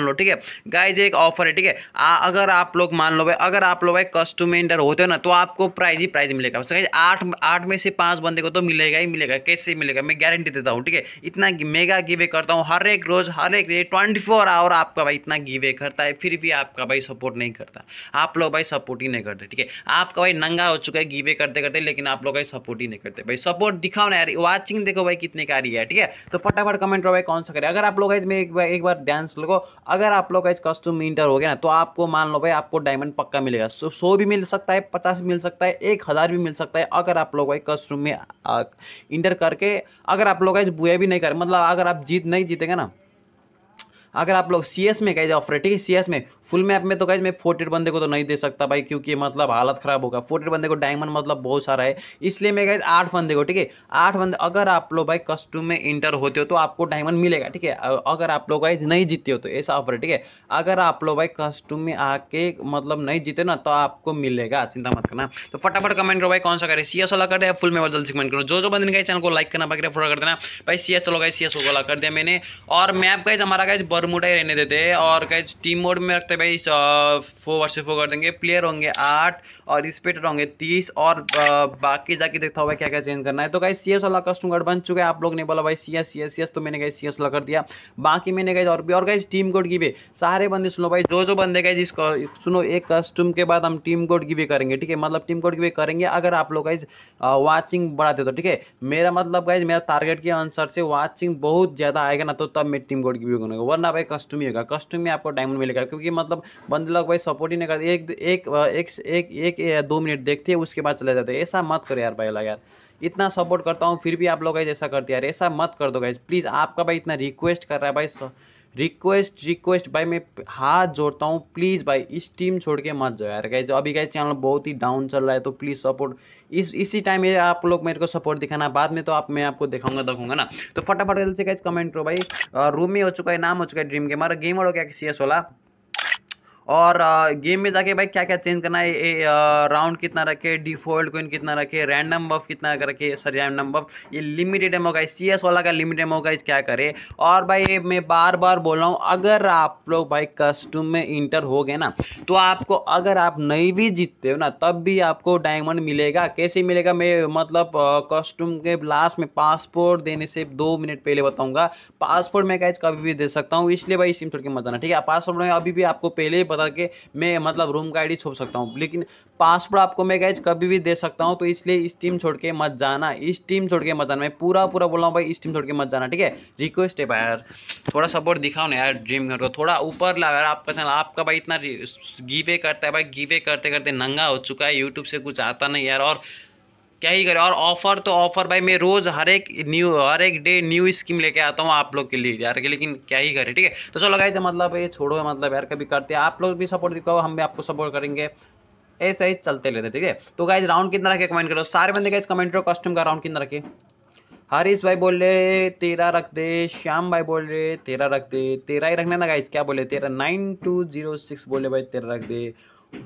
ठीक है गाइज एक ऑफर है ठीक है अगर आप लोग मान लो भाई अगर आप लोग भाई कस्टमेंडर होते हो ना तो आपको प्राइज ही प्राइज मिलेगा आठ आठ में से पांच बंदे को तो मिलेगा ही मिलेगा कैसे मिलेगा मैं गारंटी देता हूँ ठीक है इतना मेगा गिवे करता हूँ हर एक रोज हर एक डे ट्वेंटी फोर आवर आपका भाई इतना गिवे करता है फिर भी आपका भाई सपोर्ट नहीं करता आप लोग भाई सपोर्ट ही नहीं करते ठीक है आपका भाई नंगा हो चुका है गिवे करते करते लेकिन आप लोग भाई सपोर्ट ही नहीं करते भाई सपोर्ट दिखाओ ना यार वॉचिंग देखो भाई कितने का आ रही है ठीक है तो फटाफट कमेंट करो भाई कौन सा करे अगर आप लोग एक बार ध्यान से लोगों अगर आप लोग का इस कस्टम इंटर हो गया ना तो आपको मान लो भाई आपको डायमंड पक्का मिलेगा सो सौ भी मिल सकता है पचास मिल सकता है एक हज़ार भी मिल सकता है अगर आप लोग भाई कस्टम में इंटर करके अगर आप लोग का बुआ भी नहीं करें मतलब अगर आप जीत नहीं जीतेंगे ना अगर आप लोग सी में गए जाओ फ्रेट ठीक है सी में फुल मैप में तो गाइज मैं फोर्टेड बंदे को तो नहीं दे सकता भाई क्योंकि मतलब हालत खराब होगा फोर्टेड बंदे को डायमंड मतलब बहुत सारा है इसलिए मैं गाइज आठ बंदे को ठीक है आठ बंदे अगर आप लोग भाई कस्टम में इंटर होते हो तो आपको डायमंड मिलेगा ठीक है अगर आप लोग गाइज नहीं जीते हो तो ऐसा ऑफर है ठीक है अगर आप लोग भाई कस्टम में आके मतलब नहीं जीते ना तो आपको मिलेगा चिंता मत करना तो फटाफट कमेंट करो भाई कौन सा करे सी वाला कर दिया फुल मैप जल्द जल्दी कमेंट करो जो जो बंद ने चैनल को लाइक करना बाकी फॉलो कर देना भाई सी एस चलो गाइज सी एस वाला कर दिया मैंने और मैप गाइज हमारा गाइज और मुडा ही रहने देते हैं और कैच टीम मोड में रखते भाई फोर वर्ष फोर कर देंगे प्लेयर होंगे आठ और स्पेटर होंगे तीस और बाकी जाके देखता हुआ क्या क्या चेंज करना है तो कहीं सी एस वाला कस्टम कार्ड बन चुका है आप लोग ने बोला भाई C S C S C S तो मैंने गाइस सी एस वाला कर दिया बाकी मैंने गाइस और भी और कहीं टीम कोड गिवे सारे बंदे सुनो भाई जो जो बंदे गाइज इस सुनो एक कस्टम के बाद हम टीम कोड गिवे करेंगे ठीक है मतलब टीम कोड गिवे करेंगे अगर आप लोग गाइज वॉचिंग बढ़ाते तो ठीक है मेरा मतलब गाइज मेरा टारगेट के अनुसार से वॉचिंग बहुत ज़्यादा आएगा ना तो तब मैं टीम कोड गिवे करूँगा वरना आप एक कस्टम ही होगा कस्टम में आपको डायमंड मिलेगा क्योंकि मतलब बंदे लोग भाई सपोर्ट ही नहीं करते एक एक एक एक, एक, एक एक, दो मिनट देखते हैं उसके बाद चले जाते हैं ऐसा मत करो यार भाई लगा यार इतना सपोर्ट करता हूँ फिर भी आप लोग ऐसा करते यार ऐसा मत कर दो गाइज प्लीज़ आपका भाई इतना रिक्वेस्ट कर रहा है भाई रिक्वेस्ट रिक्वेस्ट भाई मैं हाथ जोड़ता हूँ प्लीज़ भाई इस टीम छोड़ के मत जाओ यार गाइज अभी गाइज चैनल बहुत ही डाउन चल रहा है तो प्लीज़ सपोर्ट इस इसी टाइम में आप लोग मेरे को सपोर्ट दिखाना बाद में तो आप मैं आपको दिखाऊंगा दिखाऊंगा ना तो फटाफट से गाइज कमेंट करो भाई रूम में हो चुका है नाम हो चुका है ड्रीम और गेम और क्या सी एस वाला और गेम में जाके भाई क्या क्या चेंज करना है राउंड कितना रखे डिफॉल्ट कोइन कितना रखे रैंडम बफ कितना रखे सर रैंडम बफ ये लिमिटेड एम होगा सी एस वाला का लिमिटेड होगा क्या करे और भाई मैं बार बार बोल रहा हूँ अगर आप लोग भाई कस्टम में इंटर हो गए ना तो आपको अगर आप नहीं भी जीतते हो ना तब भी आपको डायमंड मिलेगा कैसे मिलेगा मैं मतलब कस्टम के लास्ट में पासपोर्ट देने से दो मिनट पहले बताऊँगा पासपोर्ट मैं कैच कभी भी दे सकता हूँ इसलिए भाई सिम छोड़ के मत जाना ठीक है पासपोर्ट में अभी भी आपको पहले पता कि मैं मतलब रूम का आईडी छोड़ सकता हूँ लेकिन पासवर्ड आपको मैं गैज कभी भी दे सकता हूँ तो इसलिए इस टीम छोड़ के मत जाना इस टीम छोड़ के मत जाना मैं पूरा पूरा बोल रहा हूँ भाई इस टीम छोड़ के मत जाना ठीक है रिक्वेस्ट है भाई यार थोड़ा सपोर्ट दिखाओ ना यार ड्रीम घर को थोड़ा ऊपर ला यार आपका चैनल आपका भाई इतना गिवे करता है भाई गिवे करते करते नंगा हो चुका है यूट्यूब से कुछ आता नहीं यार और क्या ही करे और ऑफ़र तो ऑफ़र भाई मैं रोज़ हर एक न्यू हर एक डे न्यू स्कीम लेके आता हूँ आप लोग के लिए यार के लेकिन क्या ही करे ठीक है तो चलो गाइज मतलब ये छोड़ो मतलब यार कभी करते हैं आप लोग भी सपोर्ट दिखाओ हम भी आपको सपोर्ट करेंगे ऐसे ही चलते रहते ठीक है तो गाइज राउंड कितना रखे कमेंट करो सारे बंदे गाइज कमेंट करो कस्टम का राउंड कितना रखे हरीश भाई बोल रहे तेरा रख दे श्याम भाई बोल रहे तेरा रख दे तेरा ही रखना ना गाइज क्या बोले तेरा नाइन टू जीरो सिक्स बोले भाई तेरा रख दे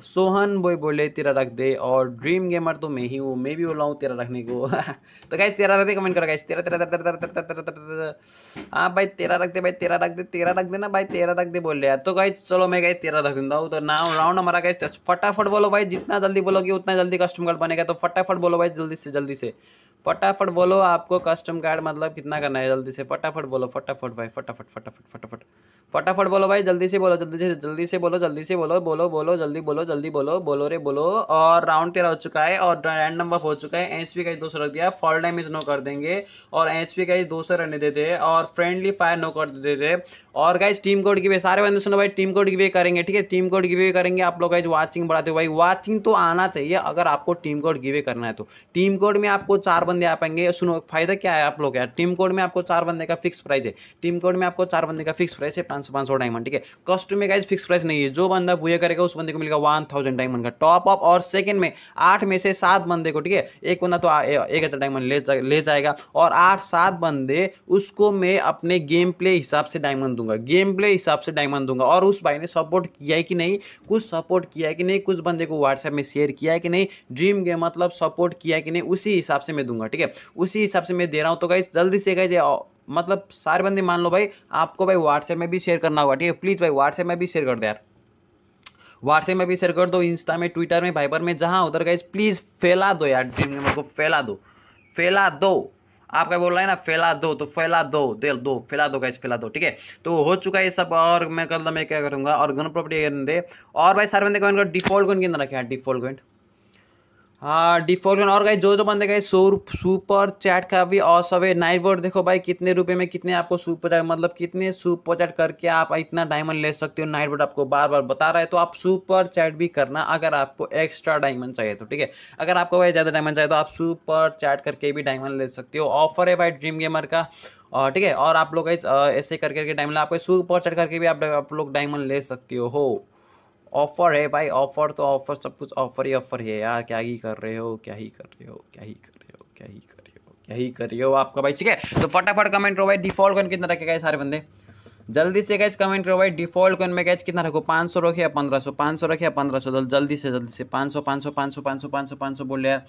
सोहन बोई बोले तेरा रख दे और ड्रीम गेमर तो मैं ही हूँ मैं भी बोला हूँ तेरा रखने को तो कैसे तेरा रख दे कमेंट करो कैसे तेरा तेरा तेरा तेरा तेरा तेरा तेरा हाँ भाई तेरा रख दे भाई तेरा रख दे तेरा रख देना भाई तेरा रख दे बोल यार तो कहीं चलो मैं गाइस तेरा रख देता हूँ तो ना राउंड हमारा गाइस फटाफट बोलो भाई जितना जल्दी बोलोगे उतना जल्दी कस्टम कार्ड बनेगा तो फटाफट बोलो भाई जल्दी से जल्दी से फटाफट बोलो आपको कस्टम कार्ड मतलब कितना करना है जल्दी से फटाफट बोलो फटाफट भाई फटाफट फटाफट फटाफट फटाफट बोलो भाई जल्दी से बोलो जल्दी से जल्दी से बोलो जल्दी से बोलो बोलो बोलो जल्दी बोलो जल्दी बोलो बोलो रे बोलो और राउंड तेरा हो चुका है और रैंड नंबर हो चुका है एच का का दो रख दिया फॉल डैमेज नो कर देंगे और एच पी का दो सौ रहने देते और फ्रेंडली फायर नो कर देते थे और गाइज टीम कोड भी सारे बंदे सुनो भाई टीम कोड भी करेंगे ठीक है टीम कोड भी करेंगे आप लोग गाइज वाचिंग बढ़ाते हो भाई वाचिंग तो आना चाहिए अगर आपको टीम कोड गिवे करना है तो टीम कोड में आपको चार बंद बंदे आ पाएंगे सुनो फायदा क्या है आप लोग यार टीम कोड में आपको चार बंदे का फिक्स प्राइस है टीम कोड में आपको चार बंदे का फिक्स प्राइस है पाँच सौ पाँच सौ डायमंड ठीक है कॉस्ट में गाइज फिक्स प्राइस नहीं है जो बंदा भूया करेगा उस बंदे को मिलेगा वन थाउजेंड डायमंड का टॉप अप और सेकंड में आठ में से सात बंदे को ठीक है एक बंदा तो एक हज़ार डायमंड ले ले जाएगा और आठ सात बंदे उसको मैं अपने गेम प्ले हिसाब से डायमंड दूंगा गेम प्ले हिसाब से डायमंड दूंगा और उस भाई ने सपोर्ट किया है कि नहीं कुछ सपोर्ट किया है कि नहीं कुछ बंदे को व्हाट्सएप में शेयर किया है कि नहीं ड्रीम गेम मतलब सपोर्ट किया है कि नहीं उसी हिसाब से मैं दूंगा दूंगा ठीक है उसी हिसाब से मैं दे रहा हूँ तो गाइज जल्दी से गाइज मतलब सारे बंदे मान लो भाई आपको भाई व्हाट्सएप में भी शेयर करना होगा ठीक है प्लीज़ भाई व्हाट्सएप में भी शेयर कर दे यार व्हाट्सएप में भी शेयर कर दो इंस्टा में ट्विटर में भाइबर में जहाँ उधर गाइज प्लीज़ फैला दो यार ड्रीम नंबर को फैला दो फैला दो आपका बोल रहा है ना फैला दो तो फैला दो दे दो फैला दो गाइज फैला दो ठीक है तो हो चुका है ये सब और मैं कल मैं क्या करूँगा और गन प्रॉपर्टी दे और भाई सारे बंदे कॉइन कर डिफॉल्ट कॉइन के अंदर रखे यार डिफॉल्ट कॉइन हाँ डिफॉल्ट और गाइज जो जो बंदे गए सो सुपर चैट का भी और सब नाइट बोर्ड देखो भाई कितने रुपए में कितने आपको सुपर चैट मतलब कितने सुपर चैट करके आप इतना डायमंड ले सकते हो नाइट बोर्ड आपको बार बार बता रहा है तो आप सुपर चैट भी करना अगर आपको एक्स्ट्रा डायमंड चाहिए तो ठीक है अगर आपको भाई ज़्यादा डायमंड चाहिए तो आप सुपर चैट करके भी डायमंड ले सकते हो ऑफर है भाई ड्रीम गेमर का और ठीक है और आप लोग ऐसे करके डायमंड आपको सुपर चैट करके भी आप लोग डायमंड ले सकते हो ऑफर है भाई ऑफर तो ऑफर सब कुछ ऑफर ही ऑफर है यार क्या ही कर रहे हो क्या ही कर रहे हो क्या ही कर रहे हो क्या ही कर रहे हो क्या ही कर रहे हो आपका भाई ठीक है तो फटाफट कमेंट करो भाई डिफॉल्ट कौन कितना रखेगा सारे बंदे जल्दी से कैच कमेंट करो भाई डिफॉल्ट कौन में कैच कितना रखो पाँच सौ रखे या पंद्रह सौ पाँच सौ रखे या पंद्रह सौ जल्दी से जल्दी से पाँच सौ पाँच सौ पाँच सौ पाँच सौ पाँच सौ पाँच सौ बोल रहे हैं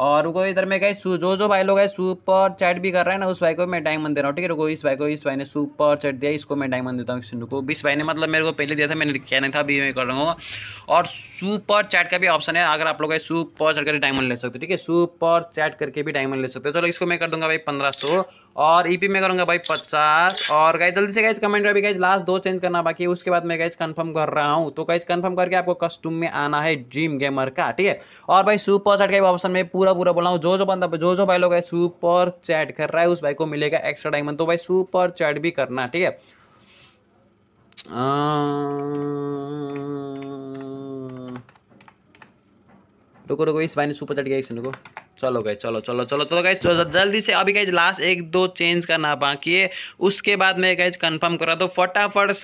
और रुको इधर में गए जो जो भाई लोग है सुपर चैट भी कर रहे हैं ना उस भाई को मैं डायमंड दे रहा हूँ ठीक है रुको इस भाई को इस भाई ने सुपर चैट दिया इसको मैं डायमंड देता हूँ सिंधु को बीस भाई ने मतलब मेरे को पहले दिया था मैंने क्या नहीं था अभी मैं कर रहा हूँ और सुपर चैट का भी ऑप्शन है अगर आप लोग सुपर चैट करके डायमंड ले सकते हो ठीक है सुपर चैट करके भी डायमंड ले सकते हो चलो इसको मैं कर दूंगा भाई पंद्रह और ईपी e में करूंगा भाई पचास और गाइज जल्दी से गाइज कमेंट अभी गाइज लास्ट दो चेंज करना बाकी है उसके बाद मैं गाइज कंफर्म कर रहा हूँ तो गाइज कंफर्म करके आपको कस्टम में आना है ड्रीम गेमर का ठीक है और भाई सुपर चैट का ऑप्शन में पूरा पूरा बोला हूँ जो जो बंदा जो जो भाई लोग है सुपर चैट कर रहा है उस भाई को मिलेगा एक्स्ट्रा डायमंड तो भाई सुपर चैट भी करना ठीक है रुको रुको इस भाई ने सुपर चैट किया चलो गए चलो चलो चलो चलो गए तो जल्दी से अभी गए लास्ट एक दो चेंज करना बाकी है उसके बाद मैं गए कंफर्म करा दो फटाफट